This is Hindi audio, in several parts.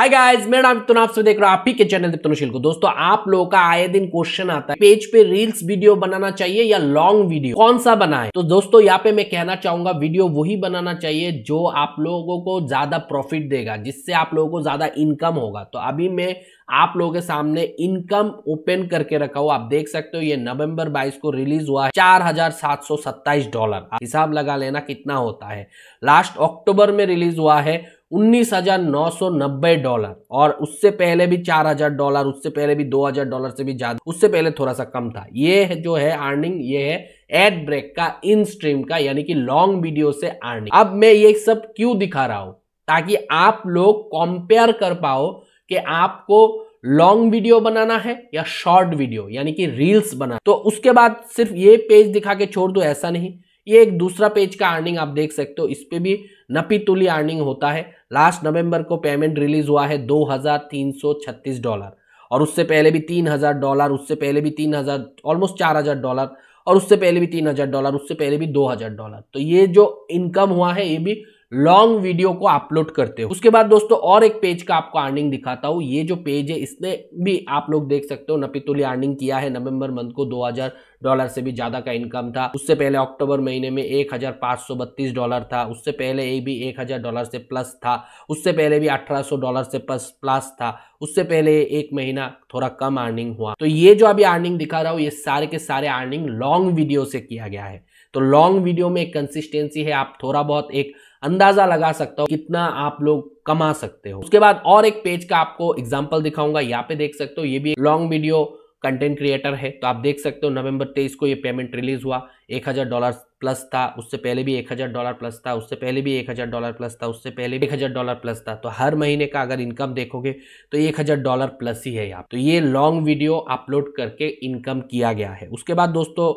हाय गाइस मेरा नाम तुन आप देख रहे हो आप ही के चैनल तनुशील को दोस्तों आप लोगों का आए दिन क्वेश्चन आता है पेज पे रील्स वीडियो बनाना चाहिए या लॉन्ग वीडियो कौन सा बनाए तो दोस्तों यहाँ पे मैं कहना चाहूंगा वीडियो वही बनाना चाहिए जो आप लोगों को ज्यादा प्रॉफिट देगा जिससे आप लोगों को ज्यादा इनकम होगा तो अभी मैं आप लोगों के सामने इनकम ओपन करके रखा हुआ आप देख सकते हो ये नवंबर 22 को रिलीज हुआ है चार डॉलर हिसाब लगा लेना कितना होता है लास्ट अक्टूबर में रिलीज हुआ है उन्नीस हजार नौ सौ नब्बे डॉलर और उससे पहले भी चार हजार डॉलर उससे पहले भी दो हजार डॉलर से भी ज्यादा उससे पहले थोड़ा सा कम था ये है जो है अर्निंग ये है एड ब्रेक का इन स्ट्रीम का यानी कि लॉन्ग वीडियो से अर्निंग अब मैं ये सब क्यों दिखा रहा हूं ताकि आप लोग कंपेयर कर पाओ कि आपको लॉन्ग वीडियो बनाना है या शॉर्ट वीडियो यानी कि रील्स बनाना तो उसके बाद सिर्फ ये पेज दिखा के छोड़ दो ऐसा नहीं ये एक दूसरा पेज का अर्निंग आप देख सकते हो इस पर भी नपी तुली अर्निंग होता है लास्ट नवंबर को पेमेंट रिलीज हुआ है 2336 डॉलर और उससे पहले भी 3000 डॉलर उससे पहले भी 3000 ऑलमोस्ट 4000 डॉलर और उससे पहले भी 3000 डॉलर उससे पहले भी 2000 डॉलर तो ये जो इनकम हुआ है ये भी लॉन्ग वीडियो को अपलोड करते हो उसके बाद दोस्तों और एक पेज का आपको अर्निंग दिखाता हूँ ये जो पेज है इसने भी आप लोग देख सकते हो नपितुली अर्निंग किया है नवंबर मंथ को 2000 डॉलर से भी ज़्यादा का इनकम था उससे पहले अक्टूबर महीने में 1532 डॉलर था उससे पहले ये भी 1000 डॉलर से प्लस था उससे पहले भी 1800 डॉलर से प्लस प्लस था उससे पहले एक महीना थोड़ा कम अर्निंग हुआ तो ये जो अभी अर्निंग दिखा रहा हूँ ये सारे के सारे अर्निंग लॉन्ग वीडियो से किया गया है तो लॉन्ग वीडियो में एक कंसिस्टेंसी है आप थोड़ा बहुत एक अंदाजा लगा सकता हूँ कितना आप लोग कमा सकते हो उसके बाद और एक पेज का आपको एग्जाम्पल दिखाऊंगा यहाँ पे देख सकते हो ये भी लॉन्ग वीडियो कंटेंट क्रिएटर है तो आप देख सकते हो नवंबर तेईस को ये पेमेंट रिलीज हुआ एक हज़ार डॉलर प्लस था उससे पहले भी एक हज़ार डॉलर प्लस था उससे पहले भी एक हज़ार डॉलर प्लस था उससे पहले भी एक हज़ार डॉलर प्लस था तो हर महीने का अगर इनकम देखोगे तो एक हज़ार डॉलर प्लस ही है यहाँ तो ये लॉन्ग वीडियो अपलोड करके इनकम किया गया है उसके बाद दोस्तों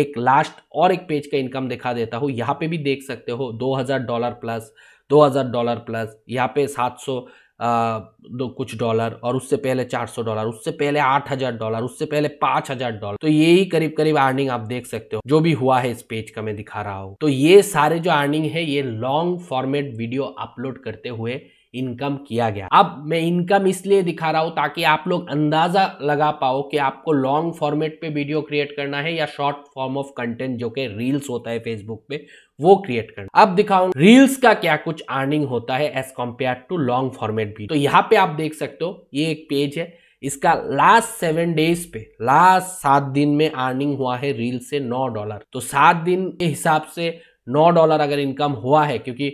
एक लास्ट और एक पेज का इनकम दिखा देता हूँ यहाँ पे भी देख सकते हो 2000 डॉलर प्लस 2000 डॉलर प्लस यहाँ पे 700 आ, दो कुछ डॉलर और उससे पहले 400 डॉलर उससे पहले 8000 डॉलर उससे पहले 5000 डॉलर तो ये ही करीब करीब अर्निंग आप देख सकते हो जो भी हुआ है इस पेज का मैं दिखा रहा हूँ तो ये सारे जो अर्निंग है ये लॉन्ग फॉर्मेट वीडियो अपलोड करते हुए इनकम किया गया अब मैं इनकम इसलिए दिखा रहा हूं ताकि आप लोग अंदाजा लगा पाओ कि आपको लॉन्ग फॉर्मेट पे वीडियो क्रिएट करना है या शॉर्ट फॉर्म ऑफ कंटेंट जो कि रील्स होता है फेसबुक पे वो क्रिएट करना अब दिखाऊं रील्स का क्या कुछ अर्निंग होता है as compare to long format भी तो यहाँ पे आप देख सकते हो ये एक पेज है इसका लास्ट सेवन डेज पे लास्ट सात दिन में अर्निंग हुआ है रील से नौ डॉलर तो सात दिन के हिसाब से नौ डॉलर अगर इनकम हुआ है क्योंकि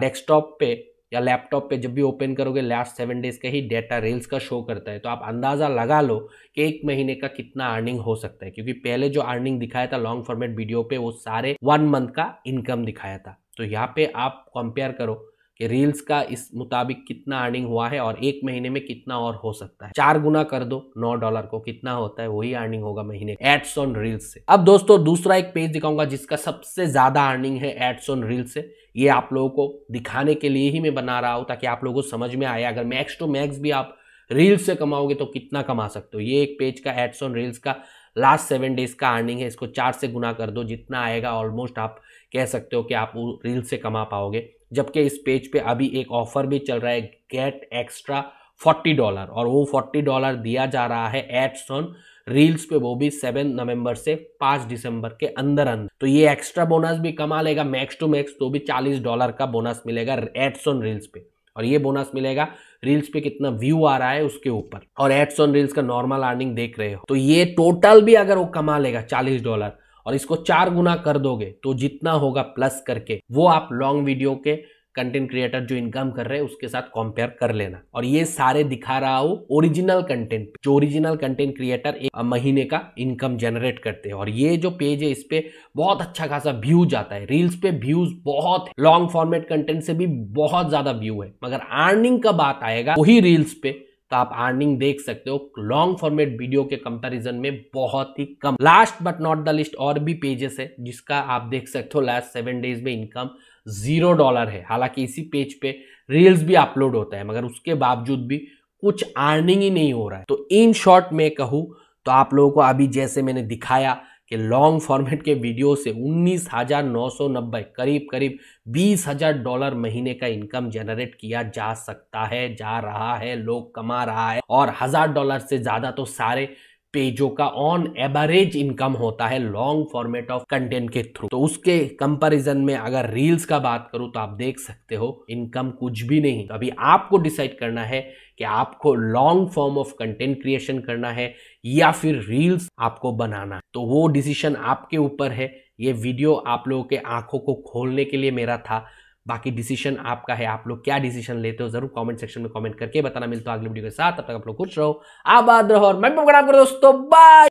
डेस्कटॉप पे या लैपटॉप पे जब भी ओपन करोगे लास्ट सेवन डेज का ही डेटा रील्स का शो करता है तो आप अंदाज़ा लगा लो कि एक महीने का कितना अर्निंग हो सकता है क्योंकि पहले जो अर्निंग दिखाया था लॉन्ग फॉर्मेट वीडियो पे वो सारे वन मंथ का इनकम दिखाया था तो यहाँ पे आप कंपेयर करो कि रील्स का इस मुताबिक कितना अर्निंग हुआ है और एक महीने में कितना और हो सकता है चार गुना कर दो नौ डॉलर को कितना होता है वही अर्निंग होगा महीने एड्स ऑन रील्स से अब दोस्तों दूसरा एक पेज दिखाऊंगा जिसका सबसे ज्यादा अर्निंग है एड्स ऑन रील्स से ये आप लोगों को दिखाने के लिए ही मैं बना रहा हूँ ताकि आप लोगों को समझ में आए अगर मैक्स टू मैक्स भी आप रील्स से कमाओगे तो कितना कमा सकते हो ये एक पेज का एड्स ऑन रील्स का लास्ट सेवन डेज का अर्निंग है इसको चार से गुना कर दो जितना आएगा ऑलमोस्ट आप कह सकते हो कि आप रील से कमा पाओगे जबकि इस पेज पे अभी एक ऑफर भी चल रहा है गेट एक्स्ट्रा फोर्टी डॉलर और वो फोर्टी डॉलर दिया जा रहा है एड्स ऑन रील्स पे वो भी सेवन नवंबर से पाँच दिसंबर के अंदर अंदर तो ये एक्स्ट्रा बोनस भी कमा लेगा मैक्स टू मैक्स तो भी चालीस डॉलर का बोनस मिलेगा एड्स ऑन रील्स पे और ये बोनस मिलेगा रील्स पे कितना व्यू आ रहा है उसके ऊपर और एड्स ऑन रील्स का नॉर्मल अर्निंग देख रहे हो तो ये टोटल भी अगर वो कमा लेगा चालीस डॉलर और इसको चार गुना कर दोगे तो जितना होगा प्लस करके वो आप लॉन्ग वीडियो के कंटेंट क्रिएटर जो इनकम कर रहे हैं उसके साथ कंपेयर कर लेना और ये सारे दिखा रहा हो ओरिजिनल कंटेंट जो ओरिजिनल कंटेंट क्रिएटर एक महीने का इनकम जनरेट करते हैं और ये जो पेज है इस पर बहुत अच्छा खासा व्यूज आता है रील्स पे व्यूज बहुत लॉन्ग फॉर्मेट कंटेंट से भी बहुत ज्यादा व्यू है मगर अर्निंग का बात आएगा वही रील्स पे तो आप अर्निंग देख सकते हो लॉन्ग फॉर्मेट वीडियो के कंपैरिजन में बहुत ही कम last but not the least और भी पेजेस है जिसका आप देख सकते हो लास्ट सेवन डेज में इनकम ज़ीरो डॉलर है हालांकि इसी पेज पे रील्स भी अपलोड होता है मगर उसके बावजूद भी कुछ अर्निंग ही नहीं हो रहा है तो इन शॉर्ट मैं कहूँ तो आप लोगों को अभी जैसे मैंने दिखाया कि लॉन्ग फॉर्मेट के वीडियो से उन्नीस हज़ार नौ सौ नब्बे करीब करीब बीस हज़ार डॉलर महीने का इनकम जनरेट किया जा सकता है जा रहा है लोग कमा रहा है और हज़ार डॉलर से ज़्यादा तो सारे पेजों का ऑन एवरेज इनकम होता है लॉन्ग फॉर्मेट ऑफ कंटेंट के थ्रू तो उसके कंपैरिजन में अगर रील्स का बात करूं तो आप देख सकते हो इनकम कुछ भी नहीं तो अभी आपको डिसाइड करना है कि आपको long form of content creation करना है या फिर रील्स आपको बनाना तो वो डिसीशन आपके ऊपर है ये वीडियो आप लोगों के आंखों को खोलने के लिए मेरा था बाकी डिसीजन आपका है आप लोग क्या डिसीजन लेते हो जरूर कमेंट सेक्शन में कमेंट करके बताना मिलता है अगले वीडियो के साथ तब तक आप लोग खुश रहो आबाद रहो और मैं दोस्तों बाय